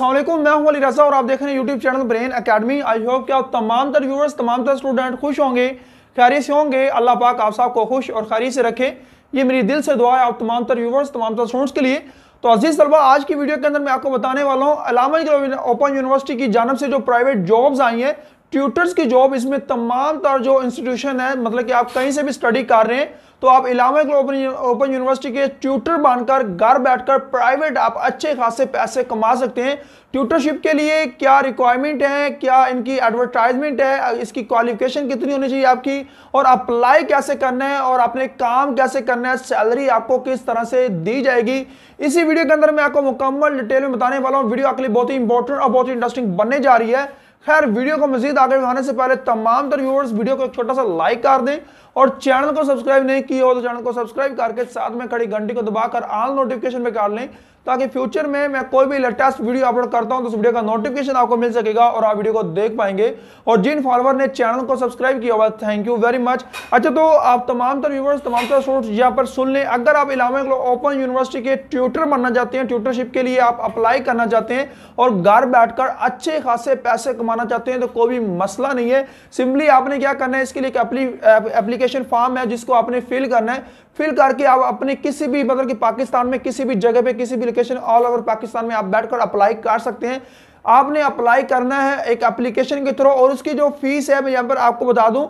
असलम मैं हूं अली रजा और आप देख रहे हैं YouTube channel Brain Academy I hope कि आप तमाम तर व्यूवर्स तमाम तर स्टूडेंट खुश होंगे खैरी से होंगे अल्लाह पाक आप साहब को खुश और खैरी से रखे ये मेरी दिल से दुआ है आप तमाम तर व्यूवर्स तमाम तर स्टूडेंट्स के लिए तो अजीज़ तलबा आज की वीडियो के अंदर मैं आपको बताने वाला हूँ अलामा ओपन यूनिवर्सिटी की जानब से जो प्राइवेट जॉब्स आई हैं ट्यूटर्स की जॉब इसमें तमाम तर जो इंस्टीट्यूशन है मतलब कि आप कहीं से भी स्टडी कर रहे हैं तो आप इलामिक ओपन यूनिवर्सिटी के ट्यूटर बनकर घर बैठकर प्राइवेट आप अच्छे खासे पैसे कमा सकते हैं ट्यूटरशिप के लिए क्या रिक्वायरमेंट है क्या इनकी एडवर्टाइजमेंट है इसकी क्वालिफिकेशन कितनी होनी चाहिए आपकी और अप्लाई कैसे करना है और अपने काम कैसे करना है सैलरी आपको किस तरह से दी जाएगी इसी वीडियो के अंदर मैं आपको मुकम्मल डिटेल में बताने वाला हूँ वीडियो आपके लिए बहुत ही इंपॉर्टेंट और बहुत ही इंटरेस्टिंग बनने जा रही है खैर वीडियो को मजीद आगे बढ़ाने से पहले तमाम तर वीडियो को एक छोटा सा लाइक कर दें और चैनल को सब्सक्राइब नहीं किया हो तो चैनल को सब्सक्राइब करके साथ में खड़ी घंटी को दबाकर ऑल नोटिफिकेशन में कर लें ताकि फ्यूचर में मैं कोई भी लेटेस्ट वीडियो अपलोड करता हूं तो उस वीडियो का नोटिफिकेशन आपको मिल सकेगा और आप वीडियो को देख पाएंगे और जिन फॉलोवर ने चैनल को सब्सक्राइब किया हुआ थैंक यू वेरी मच अच्छा तो आप तमाम तर व्यूवर्स तमाम तरह स्टूडेंट्स यहाँ पर सुन लें अगर आप इलामा ओपन यूनिवर्सिटी के ट्यूटर बनना चाहते हैं ट्यूटरशिप के लिए आप अप्लाई करना चाहते हैं और घर बैठ अच्छे खासे पैसे कमाना चाहते हैं तो कोई भी मसला नहीं है सिंपली आपने क्या करना है इसके लिए एक एप्लीकेशन फॉर्म है जिसको आपने फिल करना है फिल करके आप अपने किसी भी मतलब कि पाकिस्तान में किसी भी जगह पे किसी भी एप्लीकेशन ऑल ओवर पाकिस्तान में आप बैठकर अप्लाई कर सकते हैं आपने अप्लाई करना है एक एप्लीकेशन के थ्रू और उसकी जो फीस है मैं यहाँ पर आपको बता दूं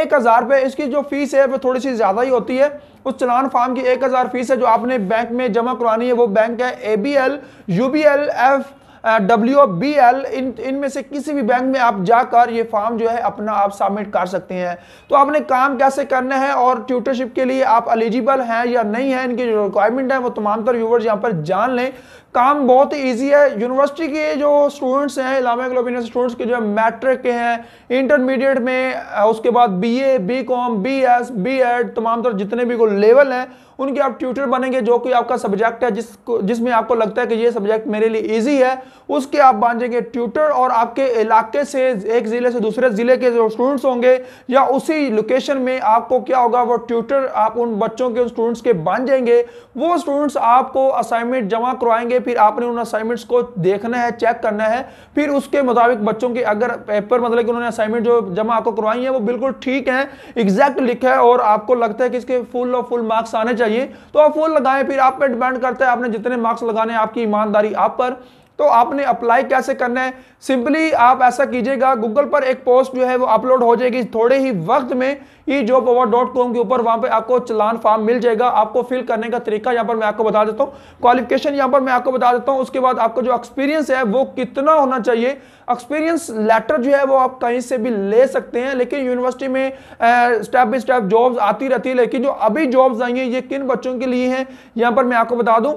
एक हज़ार रुपये इसकी जो फीस है वो थोड़ी सी ज़्यादा ही होती है उस चलान फार्म की एक हज़ार फीस है जो आपने बैंक में जमा करवानी है वो बैंक है A B L U B L F W B L इन इनमें से किसी भी बैंक में आप जाकर ये फॉर्म जो है अपना आप सबमिट कर सकते हैं तो आपने काम कैसे करना है और ट्यूटरशिप के लिए आप एलिजिबल हैं या नहीं है इनकी जो रिक्वायरमेंट है वो तमाम तर व्यूवर्स यहाँ पर जान लें काम बहुत ही ईजी है यूनिवर्सिटी के जो स्टूडेंट्स हैं इलामा ग्लोबिन स्टूडेंट्स के जो मैट्रिक के हैं इंटरमीडिएट में उसके बाद B B A com B S B ed तमाम तरह जितने भी को लेवल हैं उनके आप ट्यूटर बनेंगे जो कि आपका सब्जेक्ट है जिसको जिसमें आपको लगता है कि ये सब्जेक्ट मेरे लिए ईजी है उसके आप बन जाएंगे ट्यूटर और आपके इलाके से एक ज़िले से दूसरे ज़िले के जो स्टूडेंट्स होंगे या उसी लोकेशन में आपको क्या होगा वो ट्यूटर आप उन बच्चों के स्टूडेंट्स के बन जाएंगे वो स्टूडेंट्स आपको असाइनमेंट जमा करवाएंगे फिर आपने उन असाइनमेंट्स को देखना है चेक करना है फिर उसके मुताबिक बच्चों के अगर पेपर मतलब कि उन्होंने असाइनमेंट जो जमा आपको करवाई है वो बिल्कुल ठीक है एग्जैक्ट लिखा है और आपको लगता है कि इसके फुल और फुल मार्क्स आने चाहिए चाहिए तो आप वो लगाएं फिर आप पे डिपेंड करता है आपने जितने मार्क्स लगाने आपकी ईमानदारी आप पर तो आपने अप्लाई कैसे करना है सिंपली आप ऐसा कीजिएगा गूगल पर एक पोस्ट जो है वो अपलोड हो जाएगी थोड़े ही वक्त में e job over dot com के ऊपर वहां पे आपको चलान फॉर्म मिल जाएगा आपको फिल करने का तरीका यहाँ पर मैं आपको बता देता हूँ क्वालिफिकेशन यहां पर मैं आपको बता देता हूँ उसके बाद आपको जो एक्सपीरियंस है वो कितना होना चाहिए एक्सपीरियंस लेटर जो है वो आप कहीं से भी ले सकते हैं लेकिन यूनिवर्सिटी में स्टेप बाई स्टेप जॉब्स आती रहती है लेकिन जो अभी जॉब्स है ये किन बच्चों के लिए हैं यहाँ पर मैं आपको बता दूँ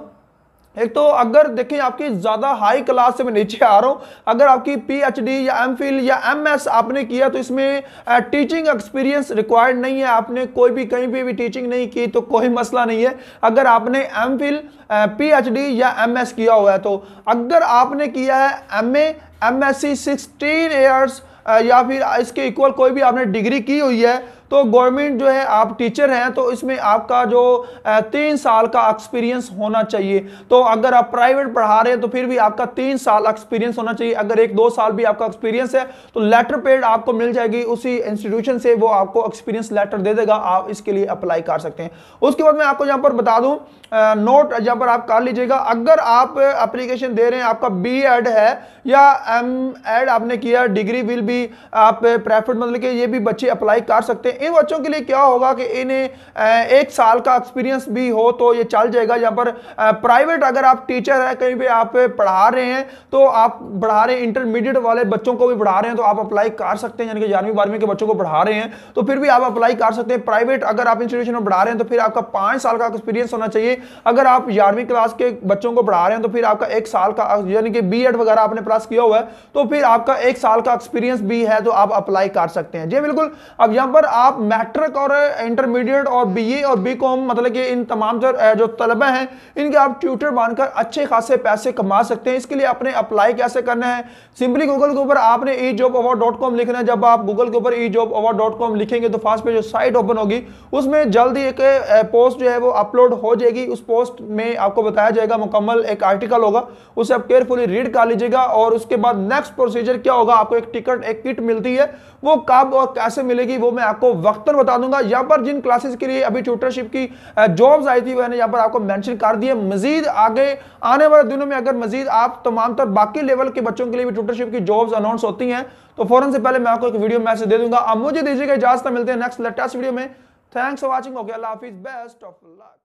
एक तो अगर देखें आपकी ज़्यादा हाई क्लास से मैं नीचे आ रहा हूँ अगर आपकी पीएचडी या एमफिल या एमएस आपने किया तो इसमें टीचिंग एक्सपीरियंस रिक्वायर्ड नहीं है आपने कोई भी कहीं भी, भी टीचिंग नहीं की तो कोई मसला नहीं है अगर आपने एमफिल पीएचडी या एमएस किया हुआ है तो अगर आपने किया है एमए एमएससी 16 इयर्स या फिर इसके इक्वल कोई भी आपने डिग्री की हुई है तो गवर्नमेंट जो है आप टीचर हैं तो इसमें आपका जो तीन साल का एक्सपीरियंस होना चाहिए तो अगर आप प्राइवेट पढ़ा रहे हैं तो फिर भी आपका तीन साल एक्सपीरियंस होना चाहिए अगर एक दो साल भी आपका एक्सपीरियंस है तो लेटर पेड आपको मिल जाएगी उसी इंस्टीट्यूशन से वो आपको एक्सपीरियंस लेटर दे देगा आप इसके लिए अप्लाई कर सकते हैं उसके बाद मैं आपको यहाँ पर बता दूँ नोट यहाँ पर आप कर लीजिएगा अगर आप अप्लीकेशन दे रहे हैं आपका बी एड है या एम एड आपने किया डिग्री विल भी आप प्रेफर्ड मतलब कि ये भी बच्चे अप्लाई कर सकते हैं इन बच्चों के लिए क्या होगा कि इन्हें एक साल का एक्सपीरियंस भी हो तो ये चल जाएगा यहाँ पर प्राइवेट अगर आप टीचर हैं कहीं पे आप पढ़ा रहे हैं तो आप पढ़ा रहे हैं इंटरमीडिएट वाले बच्चों को भी पढ़ा रहे हैं तो आप अप्लाई कर सकते हैं यानी कि ग्यारहवीं बारहवीं के बच्चों को पढ़ा रहे हैं तो फिर भी आप अप्लाई कर सकते हैं प्राइवेट अगर आप इंस्टीट्यूशन में पढ़ा रहे हैं तो फिर आपका पाँच साल का एक्सपीरियंस होना चाहिए अगर आप ग्यारहवीं क्लास के बच्चों को पढ़ा रहे हैं तो फिर आपका एक साल का यानी कि बी वगैरह आपने प्लस किया हुआ है तो फिर आपका एक साल का एक्सपीरियंस भी है तो आप अप्लाई कर सकते हैं जी बिल्कुल अब यहाँ पर आप आप मैट्रिक और इंटरमीडिएट और बीए e और बीकॉम मतलब कि इन तमाम जो जो तलबा हैं इनके आप ट्यूटर बनकर अच्छे खासे पैसे कमा सकते हैं इसके लिए आपने अप्लाई कैसे करना है सिंपली गूगल के ऊपर आपने e job award dot com लिखना है जब आप गूगल के ऊपर e job award dot com लिखेंगे तो फास्ट पे जो साइट ओपन होगी उसमें जल्द एक पोस्ट जो है वो अपलोड हो जाएगी उस पोस्ट में आपको बताया जाएगा मुकम्मल एक आर्टिकल होगा उसे आप केयरफुली रीड कर लीजिएगा और उसके बाद नेक्स्ट प्रोसीजर क्या होगा आपको एक टिकट एक किट मिलती है वो कब और कैसे मिलेगी वो मैं आपको वक्तन बता दूंगा यहां पर जिन क्लासेस के लिए अभी ट्यूटरशिप की जॉब्स आई थी मैंने यहां पर आपको मेंशन कर दिए मजीद आगे आने वाले दिनों में अगर मजीद आप तमाम तर बाकी लेवल के बच्चों के लिए भी ट्यूटरशिप की जॉब्स अनाउंस होती हैं तो फौरन से पहले मैं आपको एक वीडियो मैसेज दे दूंगा अब मुझे दीजिएगा इजाजत मिलते हैं नेक्स्ट लेटेस्ट वीडियो में थैंक्स फॉर वॉचिंग ओके अल्लाह हाफिज बेस्ट ऑफ लक